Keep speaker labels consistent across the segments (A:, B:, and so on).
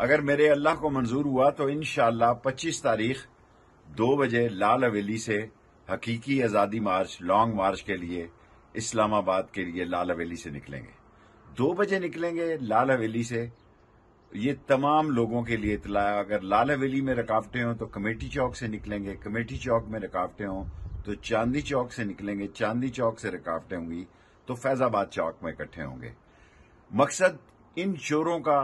A: अगर मेरे अल्लाह को मंजूर हुआ तो इन पच्चीस तारीख दो बजे लाल हवेली से हकीकी आज़ादी मार्च लॉन्ग मार्च के लिए इस्लामाबाद के लिए लाल हवेली से निकलेंगे दो बजे निकलेंगे लाल हवेली से ये तमाम लोगों के लिए इतला अगर लाल हवेली में रुकावटें हों तो कमेटी चौक से निकलेंगे कमेटी चौक में रुकावटें हों तो चांदी चौक से निकलेंगे चांदी चौक से रुकावटें होंगी तो फैजाबाद चौक में इकट्ठे होंगे मकसद इन चोरों का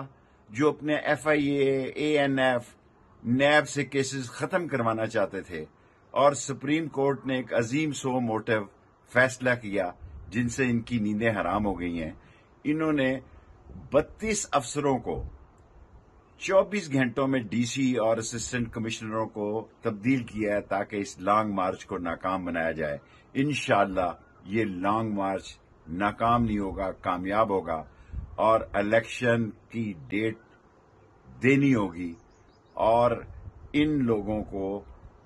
A: जो अपने F I A N F NAB से केसेस खत्म करवाना चाहते थे और सुप्रीम कोर्ट ने एक अजीम सो मोटिव फैसला किया जिनसे इनकी नींदें हराम हो गई हैं इन्होंने 32 अफसरों को 24 घंटों में डीसी और असिस्टेंट कमिश्नरों को तब्दील किया है ताकि इस लॉन्ग मार्च को नाकाम बनाया जाए इनशाला ये लॉन्ग मार्च नाकाम नहीं होगा कामयाब होगा और इलेक्शन की डेट देनी होगी और इन लोगों को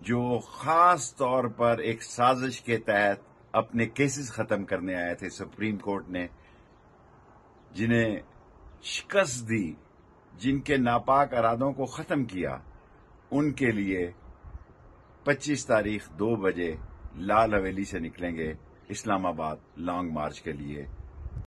A: जो खास तौर पर एक साजिश के तहत अपने केसेस खत्म करने आए थे सुप्रीम कोर्ट ने जिन्हें शिकस्त दी जिनके नापाक अरादों को खत्म किया उनके लिए 25 तारीख 2 बजे लाल हवेली से निकलेंगे इस्लामाबाद लॉन्ग मार्च के लिए